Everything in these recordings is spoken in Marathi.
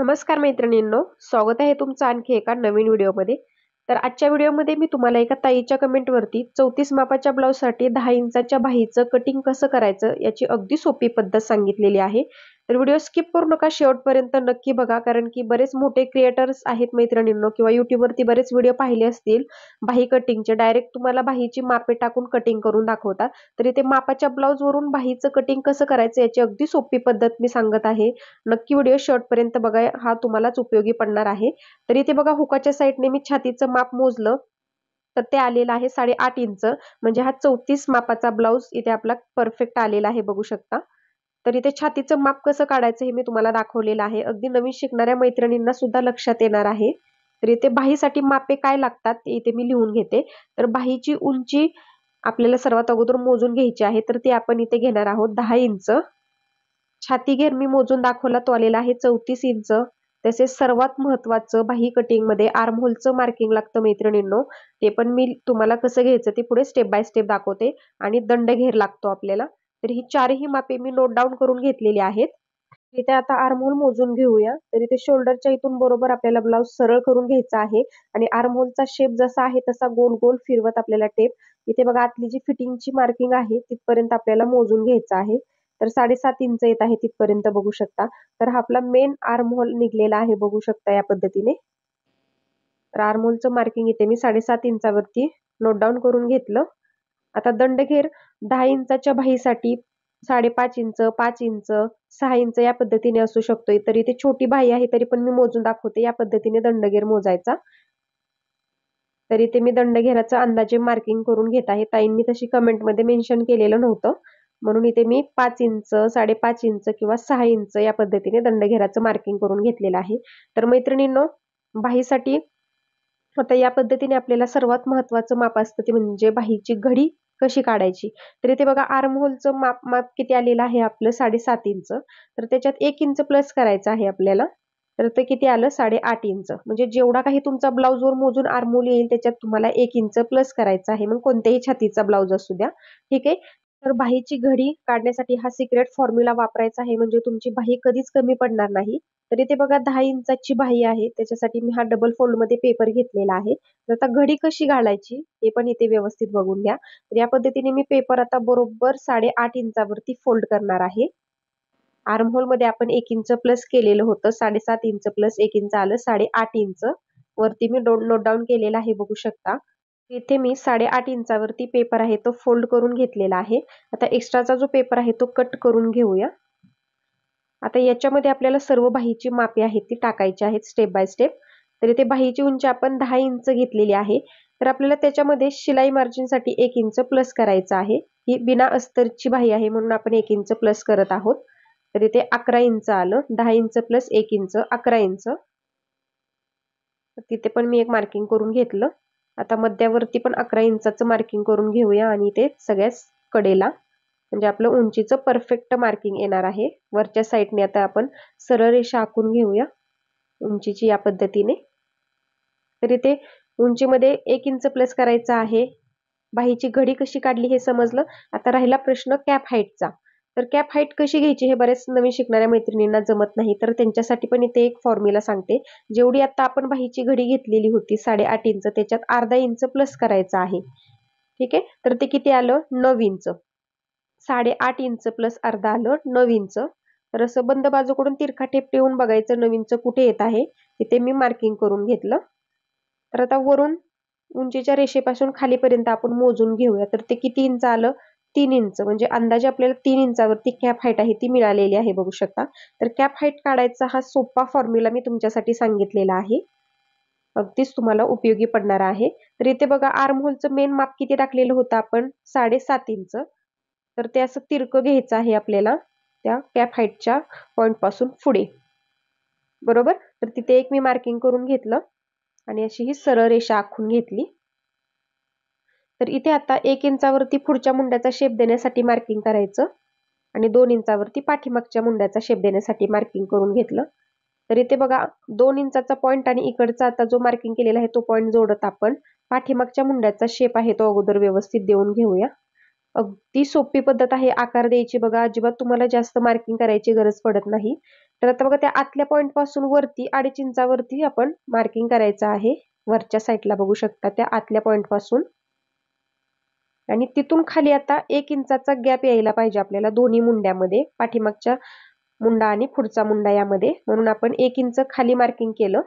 नमस्कार मैत्रिणींनो स्वागत आहे तुमचं आणखी एका नवीन व्हिडिओमध्ये तर आजच्या व्हिडिओमध्ये मी तुम्हाला एका ताईच्या कमेंटवरती चौतीस मापाच्या ब्लाऊजसाठी दहा इंचाच्या बाहीचं कटिंग कसं करायचं याची अगदी सोपी पद्धत सांगितलेली आहे तर व्हिडिओ स्किप करू नका शेवटपर्यंत नक्की बघा कारण की बरेच मोठे क्रिएटर्स आहेत मैत्रिणींनो किंवा युट्यूबवरती बरेच व्हिडिओ पाहिले असतील बाही कटिंगचे डायरेक्ट तुम्हाला बाहीची मापे टाकून कटिंग करून दाखवतात तर इथे मापाच्या ब्लाऊजवरून बाहीचं कटिंग कसं करायचं याची अगदी सोपी पद्धत मी सांगत आहे नक्की व्हिडिओ शेवटपर्यंत बघा हा तुम्हालाच उपयोगी पडणार आहे तर इथे बघा हुकाच्या साईडने मी छातीचं माप मोजलं तर ते आलेलं आहे साडेआठ इंच म्हणजे हा चौतीस मापाचा ब्लाऊज इथे आपला परफेक्ट आलेला आहे बघू शकता तर इथे छातीचं माप कसं काढायचं हे मी तुम्हाला दाखवलेलं आहे अगदी नवीन शिकणाऱ्या मैत्रिणींना सुद्धा लक्षात येणार आहे तर इथे बाहीसाठी मापे काय लागतात ते इथे मी लिहून घेते तर बाहीची उंची आपल्याला सर्वात अगोदर मोजून घ्यायची आहे तर ती आपण इथे घेणार आहोत दहा इंच छाती घेर मी मोजून दाखवला तो आलेला आहे चौतीस इंच तसेच सर्वात महत्वाचं बाही कटिंगमध्ये आर्महोलचं मार्किंग लागतं मैत्रिणींनो ते पण मी तुम्हाला कसं घ्यायचं ते पुढे स्टेप बाय स्टेप दाखवते आणि दंड घेर लागतो आपल्याला तर ही चारही मापे मी नोट डाऊन करून घेतलेली आहेत इथे आता आर्महोल मोजून घेऊया तर इथे शोल्डरच्या इथून बरोबर आपल्याला ब्लाउज सरळ करून घ्यायचा आहे आणि आर्महोलचा शेप जसा आहे तसा गोल गोल फिरवत आपल्याला टेप इथे बघा आतली जी फिटिंगची मार्किंग आहे तिथपर्यंत आपल्याला मोजून घ्यायचं आहे तर साडेसात इंच येत आहे तिथपर्यंत बघू शकता तर हा आपला मेन आर्महोल निघलेला आहे बघू शकता या पद्धतीने तर आर्महोलचं मार्किंग इथे मी साडेसात इंचावरती नोट डाऊन करून घेतलं आता दंडघेर दहा इंचाच्या बाहीसाठी साडेपाच इंच पाच इंच सहा इंच या पद्धतीने असू शकतो तरी ते छोटी बाही आहे तरी पण मी मोजून दाखवते या पद्धतीने दंडघेर मोजायचा तरी ते मी दंडघेराचा अंदाजे मार्किंग करून घेत आहे ताईंनी तशी कमेंटमध्ये मेन्शन केलेलं नव्हतं म्हणून इथे मी पाच इंच साडेपाच इंच किंवा सहा इंच या पद्धतीने दंडघेराचं मार्किंग करून घेतलेलं आहे तर मैत्रिणींनो बाहीसाठी आता या पद्धतीने आपल्याला सर्वात महत्वाचं माप असतं ते म्हणजे बाहीची घडी कशी काढायची तर इथे बघा आर्महोलचं माप माप किती आलेलं आहे आपलं साडेसात इंच तर त्याच्यात एक इंच प्लस करायचं आहे आपल्याला तर ते किती आलं साडेआठ इंच म्हणजे जेवढा काही तुमचा ब्लाऊजवर मोजून आर्मोल येईल त्याच्यात तुम्हाला एक इंच प्लस करायचं आहे मग कोणत्याही छातीचा ब्लाऊज असू द्या ठीक आहे तर बाहीची घडी काढण्यासाठी हा सिक्रेट फॉर्म्युला वापरायचा आहे म्हणजे तुमची बाही कधीच कमी पडणार नाही तर इथे बघा दहा इंचाची बाही आहे त्याच्यासाठी मी हा डबल फोल्ड मध्ये पेपर घेतलेला आहे तर आता घडी कशी घालायची हे पण इथे व्यवस्थित बघून घ्या तर या पद्धतीने मी पेपर आता बरोबर साडेआठ इंचावरती फोल्ड करणार आहे मध्ये आपण एक इंच प्लस केलेलं होतं साडेसात इंच प्लस एक इंच आलं साडेआठ इंच वरती मी नोट डाऊन केलेला आहे बघू शकता इथे मी साडेआठ इंचावरती पेपर आहे तो फोल्ड करून घेतलेला आहे आता एक्स्ट्राचा जो पेपर आहे तो कट करून घेऊया आता याच्यामध्ये आपल्याला सर्व बाहीची मापे आहेत ती टाकायची आहेत स्टेप बाय स्टेप तर इथे बाहीची उंची आपण दहा इंच घेतलेली आहे तर आपल्याला त्याच्यामध्ये शिलाई मार्जिनसाठी एक इंच प्लस करायचं आहे ही बिना अस्तरची बाही आहे म्हणून आपण एक इंच प्लस करत आहोत तर इथे अकरा इंच आलं दहा इंच प्लस एक इंच अकरा इंच तिथे पण मी एक मार्किंग करून घेतलं आता मध्यावरती पण अकरा इंचाचं मार्किंग करून घेऊया आणि ते सगळ्याच कडेला म्हणजे आपलं उंचीचं परफेक्ट मार्किंग येणार आहे वरच्या साईडने आता आपण सरळ रेषा आखून घेऊया उंचीची या पद्धतीने तर इथे उंचीमध्ये एक इंच प्लस करायचा आहे बाहीची घडी कशी काढली हे समजलं आता राहिला प्रश्न कॅप हाईटचा तर कॅप हाईट कशी घ्यायची हे बऱ्याच नवीन शिकणाऱ्या मैत्रिणींना जमत नाही तर त्यांच्यासाठी पण इथे एक फॉर्म्युला सांगते जेवढी आता आपण बाहीची घडी घेतलेली होती साडेआठ इंच त्याच्यात अर्धा इंच प्लस करायचा आहे ठीक आहे तर ते किती आलं नऊ इंच साडेआठ इंच प्लस अर्धा आलं नऊ इंच तर असं बंद बाजूकडून तिरखा टेप ठेवून बघायचं नऊ इंच कुठे येत आहे तिथे मी मार्किंग करून घेतलं तर आता वरून उंचीच्या रेषेपासून खालीपर्यंत आपण मोजून घेऊया तर ते किती इंच आलं तीन इंच म्हणजे अंदाजे आपल्याला तीन इंचावरती कॅप हाईट आहे ती मिळालेली आहे बघू शकता तर कॅप हाईट काढायचा हा सोपा फॉर्म्युला मी तुमच्यासाठी सांगितलेला आहे अगदीच तुम्हाला उपयोगी पडणार आहे तर इथे बघा आर्म होलचं मेन माप किती टाकलेलं होतं आपण साडेसात इंच तर ते असं तिरकं घ्यायचं आहे आपल्याला त्या कॅप हाईटच्या पॉईंटपासून पुढे बरोबर तर तिथे एक मी मार्किंग करून घेतलं आणि अशी ही सरळ रेषा आखून घेतली तर इथे आता एक इंचावरती पुढच्या मुंड्याचा शेप देण्यासाठी मार्किंग करायचं आणि दोन इंचावरती पाठीमागच्या मुंड्याचा शेप देण्यासाठी मार्किंग करून घेतलं तर इथे बघा दोन इंचाचा पॉईंट आणि इकडचा आता जो मार्किंग केलेला आहे तो पॉईंट जोडत आपण पाठीमागच्या मुंड्याचा शेप आहे तो अगोदर व्यवस्थित देऊन घेऊया अगदी सोपी पद्धत आहे आकार द्यायची बघा अजिबात तुम्हाला जास्त मार्किंग करायची गरज पडत नाही तर आता बघा त्या आतल्या पासून वरती अडीच इंचावरती आपण मार्किंग करायचं आहे वरच्या साईडला बघू शकता त्या आतल्या पासून आणि तिथून खाली आता एक इंचाचा गॅप यायला पाहिजे आपल्याला दोन्ही मुंड्यामध्ये पाठीमागच्या मुंडा आणि पुढचा मुंडा यामध्ये म्हणून आपण एक इंच खाली मार्किंग केलं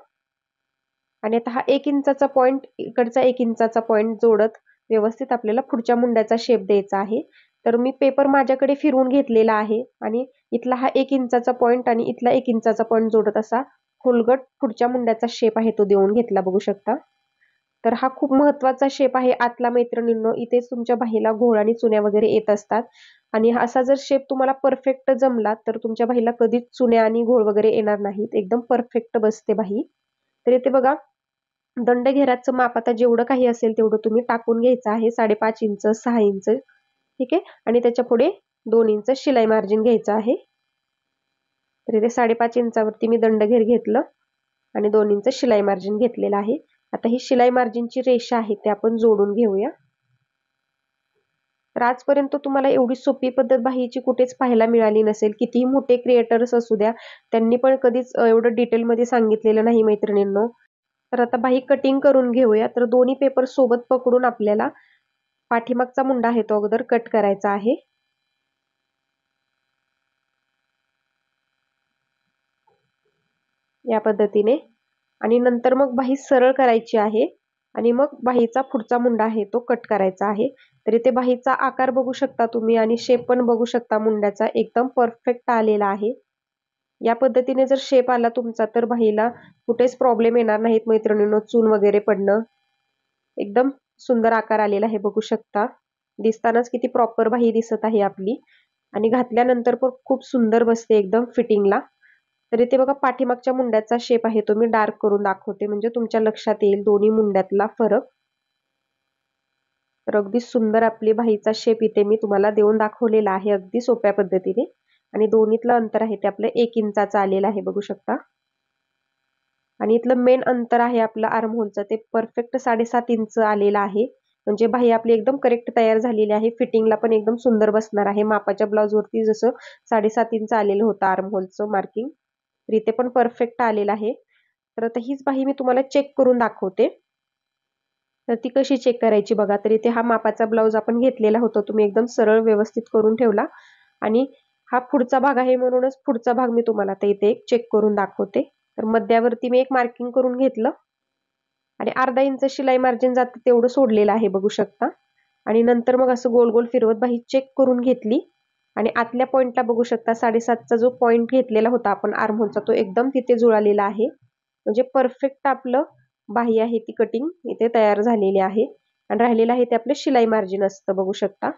आणि आता हा एक इंचाचा पॉईंट इकडचा एक इंचाचा पॉईंट जोडत व्यवस्थित आपल्याला पुढच्या मुंड्याचा शेप द्यायचा आहे तर मी पेपर माझ्याकडे फिरवून घेतलेला आहे आणि इथला हा एक इंचाचा पॉईंट आणि इथला एक इंचाचा पॉइंट जोडत असा खोलगट पुढच्या मुंड्याचा शेप आहे तो देऊन घेतला बघू शकता तर हा खूप महत्त्वाचा शेप आहे आतला मैत्रिणींनो इथेच तुमच्या बाहीला घोळ आणि चुन्या वगैरे येत असतात आणि असा जर शेप तुम्हाला परफेक्ट जमला तर तुमच्या बाहीला कधीच चुन्या आणि घोळ वगैरे येणार नाहीत एकदम परफेक्ट बसते बाही तर इथे बघा दंडघेराचं माप आता जेवढं काही असेल तेवढं तुम्ही टाकून घ्यायचं आहे साडेपाच इंच सहा इंच ठीक आहे आणि त्याच्या पुढे दोन इंच शिलाई मार्जिन घ्यायचं आहे तर इथे साडेपाच इंचावरती मी दंडघेर घेतलं आणि दोन इंच शिलाई मार्जिन घेतलेलं आहे आता ही शिलाई मार्जिनची रेषा आहे ते आपण जोडून घेऊया तर आजपर्यंत तुम्हाला एवढी सोपी पद्धत बाहीची कुठेच पाहायला मिळाली नसेल कितीही मोठे क्रिएटर्स असू द्या त्यांनी पण कधीच एवढं डिटेलमध्ये सांगितलेलं नाही मैत्रिणींनो तर आता बाही कटिंग करून घेऊया तर दोन्ही पेपर सोबत पकडून आपल्याला पाठीमागचा मुंडा आहे तो अगोदर कट करायचा आहे या पद्धतीने आणि नंतर मग बाही सरळ करायची आहे आणि मग बाहीचा पुढचा मुंडा आहे तो कट करायचा आहे तर इथे बाहीचा आकार बघू शकता तुम्ही आणि शेप पण बघू शकता मुंड्याचा एकदम परफेक्ट आलेला आहे या पद्धतीने जर शेप आला तुमचा तर भाईला कुठेच प्रॉब्लेम येणार नाहीत मैत्रिणींनो चून वगैरे पडणं एकदम सुंदर आकार आलेला आहे बघू शकता दिसतानाच किती प्रॉपर बाई दिसत आहे आपली आणि घातल्यानंतर पण खूप सुंदर बसते एकदम फिटिंगला तरी ते बघा पाठीमागच्या मुंड्याचा शेप आहे तो मी डार्क करून दाखवते म्हणजे तुमच्या लक्षात येईल दोन्ही मुंड्यातला फरक तर अगदी सुंदर आपली भाईचा शेप इथे मी तुम्हाला देऊन दाखवलेला आहे अगदी सोप्या पद्धतीने आणि दोन्हीतलं अंतर आहे ते आपलं एक इंचाचं आलेलं आहे बघू शकता आणि इथलं मेन अंतर आहे आपलं आर्महोलचं ते परफेक्ट साडेसात इंच आलेलं आहे म्हणजे बाही आपली एकदम करेक्ट तयार झालेली आहे फिटिंगला पण एकदम सुंदर बसणार आहे मापाच्या ब्लाऊजवरती जसं साडेसात इंच आलेलं होतं आर्महोलचं मार्किंग तर इथे पण परफेक्ट आलेलं आहे तर आता हीच बाही मी तुम्हाला चेक करून दाखवते तर ती कशी चेक करायची बघा तर इथे हा मापाचा ब्लाऊज आपण घेतलेला होता तुम्ही एकदम सरळ व्यवस्थित करून ठेवला आणि हा पुढचा भाग आहे म्हणूनच पुढचा भाग मी तुम्हाला आता इथे एक चेक करून दाखवते तर मध्यावरती मी एक मार्किंग करून घेतलं आणि अर्धा इंच शिलाई मार्जिन जातं तेवढं सोडलेलं आहे बघू शकता आणि नंतर मग असं गोल गोल फिरवत बाही चेक करून घेतली आणि आतल्या पॉईंटला बघू शकता साडेसातचा जो पॉईंट घेतलेला होता आपण आर्महोलचा तो एकदम तिथे जुळालेला आहे म्हणजे परफेक्ट आपलं बाही आहे ती कटिंग इथे तयार झालेली आहे आणि राहिलेलं आहे ते आपलं शिलाई मार्जिन असतं बघू शकता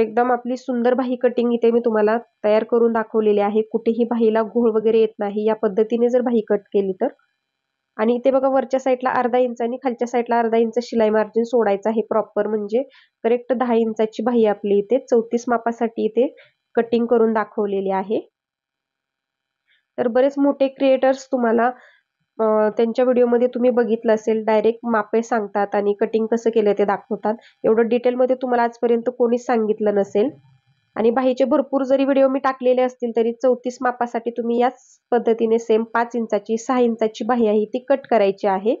एकदम आपली सुंदर बाही कटिंग इथे मी तुम्हाला तयार करून दाखवलेली आहे कुठेही बाहीला घोळ वगैरे येत नाही या पद्धतीने जर बाही कट केली तर आणि इथे बघा वरच्या साईडला अर्धा इंच आणि खालच्या साईडला अर्धा इंच शिलाई मार्जिन सोडायचं आहे प्रॉपर म्हणजे करेक्ट दहा इंचाची बाही आपली इथे चौतीस मापासाठी इथे कटिंग करून दाखवलेली आहे तर बरेच मोठे क्रिएटर्स तुम्हाला त्यांच्या व्हिडिओमध्ये तुम्ही बघितलं असेल डायरेक्ट मापे सांगतात आणि कटिंग कसं केलं ते दाखवतात एवढं डिटेलमध्ये तुम्हाला आजपर्यंत कोणीच सांगितलं नसेल आणि बाहीचे भरपूर जरी व्हिडिओ मी टाकलेले असतील तरी चौतीस मापासाठी तुम्ही याच पद्धतीने सेम पाच इंचाची सहा इंचाची बाही आहे ती कट करायची आहे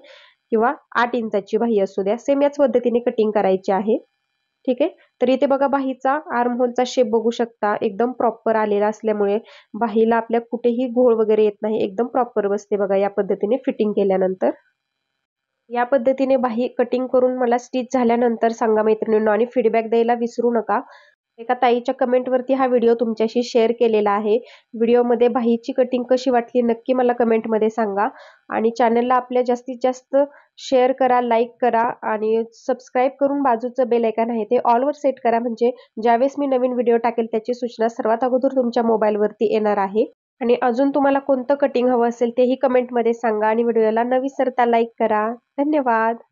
किंवा आठ इंचाची बाही असू द्या सेम याच पद्धतीने कटिंग करायची आहे ठीक आहे तर इथे बघा बाहीचा आर्म होलचा शेप बघू शकता एकदम प्रॉपर आलेला असल्यामुळे बाहीला आपल्या कुठेही घोळ वगैरे येत नाही एकदम प्रॉपर बसते बघा या पद्धतीने फिटिंग केल्यानंतर या पद्धतीने बाही कटिंग करून मला स्टिच झाल्यानंतर सांगा मैत्रिणींना आणि फीडबॅक द्यायला विसरू नका एका ताईच्या कमेंटवरती हा व्हिडिओ तुमच्याशी शेअर केलेला आहे व्हिडिओमध्ये बाईची कटिंग कशी वाटली नक्की मला कमेंटमध्ये सांगा आणि चॅनलला आपल्या जास्तीत जास्त शेअर करा लाईक करा आणि सबस्क्राईब करून बाजूचं बेल ऐकन आहे ते ऑलवर सेट करा म्हणजे ज्यावेळेस मी नवीन व्हिडिओ टाकेल त्याची सूचना सर्वात अगोदर तुमच्या मोबाईलवरती येणार आहे आणि अजून तुम्हाला कोणतं कटिंग हवं असेल तेही कमेंटमध्ये सांगा आणि व्हिडिओला नवी सरता लाईक करा धन्यवाद